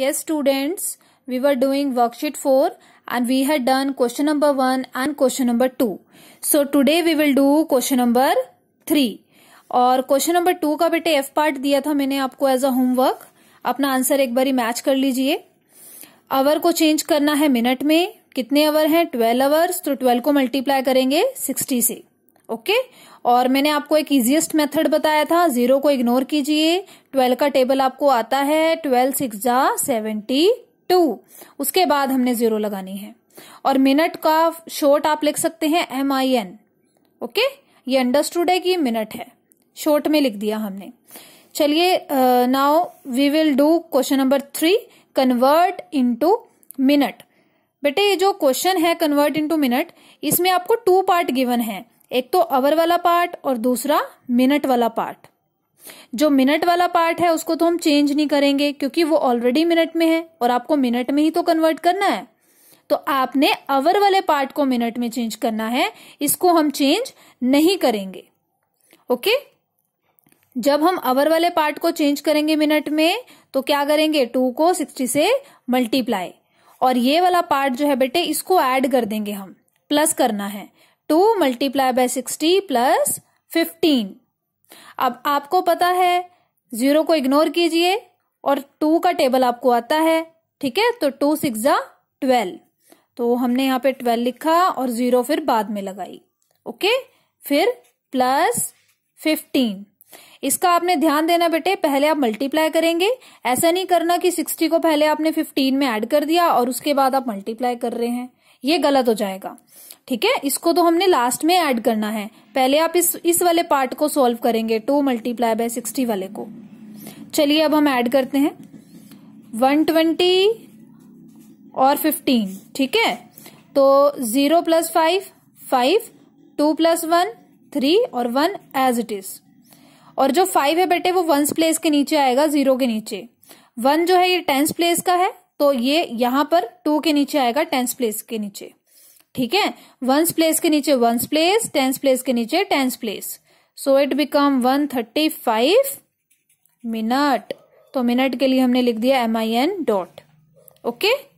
Yes students, we were doing worksheet 4 and we had done question number 1 and question number 2. So today we will do question number 3. और question number to का बेटे f part दिया था मैंने आपको as a homework अपना answer एक बारी match कर लीजिए आवर को चेंज करना है मिनट में कितने आवर हैं ट्वेल्व आवर्स तो ट्वेल्व को मल्टीप्लाई करेंगे सिक्सटी से ओके और मैंने आपको एक इजिएस्ट मेथड बताया था जीरो को इग्नोर कीजिए ट्वेल्व का टेबल आपको आता है ट्वेल्व सिक्स जा सेवेंटी टू उसके बाद हमने जीरो लगानी है और मिनट का शॉर्ट आप लिख सकते हैं एम आई एन ओके ये अंडरस्टूड है कि मिनट है शॉर्ट में लिख दिया हमने चलिए now we will do question number three convert into minute बेटे ये जो क्वेश्चन है कन्वर्ट इनटू मिनट इसमें आपको टू पार्ट गिवन है एक तो अवर वाला पार्ट और दूसरा मिनट वाला पार्ट जो मिनट वाला पार्ट है उसको तो हम चेंज नहीं करेंगे क्योंकि वो ऑलरेडी मिनट में है और आपको मिनट में ही तो कन्वर्ट करना है तो आपने अवर वाले पार्ट को मिनट में चेंज करना है इसको हम चेंज नहीं करेंगे ओके जब हम आवर वाले पार्ट को चेंज करेंगे मिनट में तो क्या करेंगे टू को सिक्सटी से मल्टीप्लाई और ये वाला पार्ट जो है बेटे इसको ऐड कर देंगे हम प्लस करना है two multiply by sixty plus fifteen अब आपको पता है जीरो को इग्नोर कीजिए और टू का टेबल आपको आता है ठीक है तो टू सिक्स जा ट्वेल्व तो हमने यहाँ पे ट्वेल्व लिखा और जीरो फिर बाद में लगाई ओके फिर प्लस फिफ्टीन इसका आपने ध्यान देना बेटे पहले आप मल्टीप्लाई करेंगे ऐसा नहीं करना कि सिक्सटी को पहले आपने फिफ्टीन में ऐड कर दिया और उसके बाद आप मल्टीप्लाई कर रहे हैं ये गलत हो जाएगा ठीक है इसको तो हमने लास्ट में ऐड करना है पहले आप इस इस वाले पार्ट को सॉल्व करेंगे टू मल्टीप्लाई बाय सिक्सटी वाले को चलिए अब हम ऐड करते हैं वन ट्वेंटी और फिफ्टीन ठीक है तो zero plus five five two plus one three और वन एज इट इज और जो फाइव है बेटे वो वंस प्लेस के नीचे आएगा जीरो के नीचे वन जो है ये टेंस प्लेस का है तो ये यहां पर टू के नीचे आएगा टेंस प्लेस के नीचे ठीक है वंस प्लेस के नीचे वंस प्लेस टेंस प्लेस के नीचे tens place so it become one thirty five minute तो मिनट के लिए हमने लिख दिया M I N dot okay